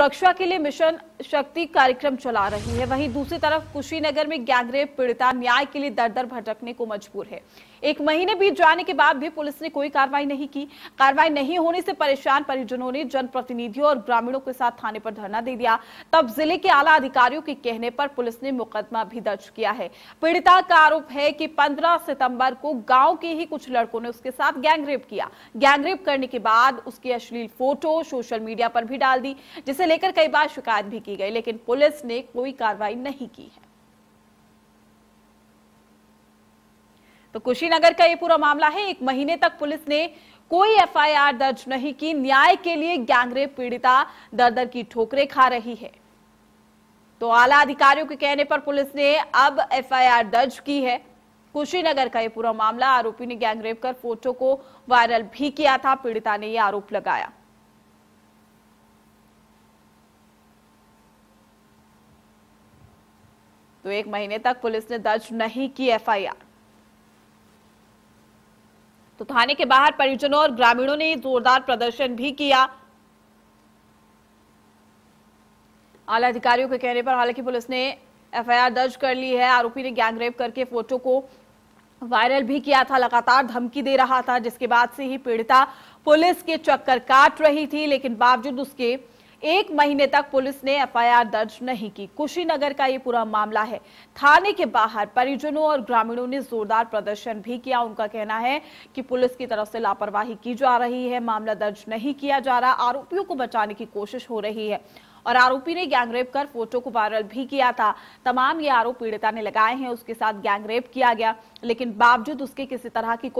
सुरक्षा के लिए मिशन शक्ति कार्यक्रम चला रही है वहीं दूसरी तरफ कुशीनगर में गैंगरेप पीड़िता न्याय के लिए दर दर भटकने को मजबूर है एक महीने बीत जाने के बाद भी पुलिस ने कोई कार्रवाई नहीं की कार्रवाई नहीं होने से परेशान परिजनों ने जनप्रतिनिधियों और ग्रामीणों के साथ थाने पर धरना दे दिया तब जिले के आला अधिकारियों के कहने पर पुलिस ने मुकदमा भी दर्ज किया है पीड़िता का आरोप है कि पंद्रह सितंबर को गाँव के ही कुछ लड़कों ने उसके साथ गैंगरेप किया गैंगरेप करने के बाद उसकी अश्लील फोटो सोशल मीडिया पर भी डाल दी जिसे लेकर कई बार शिकायत भी की गई लेकिन पुलिस ने कोई कार्रवाई नहीं की है तो कुशीनगर का यह पूरा मामला है एक महीने तक पुलिस ने कोई एफआईआर दर्ज नहीं की न्याय के लिए गैंगरेप पीड़िता दर दर की ठोकरें खा रही है तो आला अधिकारियों के कहने पर पुलिस ने अब एफआईआर दर्ज की है कुशीनगर का यह पूरा मामला आरोपी ने गैंगरेप कर फोटो को वायरल भी किया था पीड़िता ने यह आरोप लगाया तो एक महीने तक पुलिस ने दर्ज नहीं की एफआईआर तो थाने के बाहर परिजनों और ग्रामीणों ने जोरदार प्रदर्शन भी किया आला अधिकारियों के कहने पर हालांकि पुलिस ने एफआईआर दर्ज कर ली है आरोपी ने गैंगरेप करके फोटो को वायरल भी किया था लगातार धमकी दे रहा था जिसके बाद से ही पीड़िता पुलिस के चक्कर काट रही थी लेकिन बावजूद उसके एक महीने तक पुलिस ने एफआईआर दर्ज नहीं की कुशीनगर का ये पूरा मामला है थाने के बाहर परिजनों और ग्रामीणों ने जोरदार प्रदर्शन भी किया उनका कहना है कि पुलिस की तरफ से लापरवाही की जा रही है मामला दर्ज नहीं किया जा रहा आरोपियों को बचाने की कोशिश हो रही है और आरोपी ने गैंगरेप कर फोटो को वायरल भी किया था तमाम ये आरोप पीड़िता ने लगाए हैं उसके साथ गैंगरेप किया गया लेकिन बावजूद उसके किसी तरह की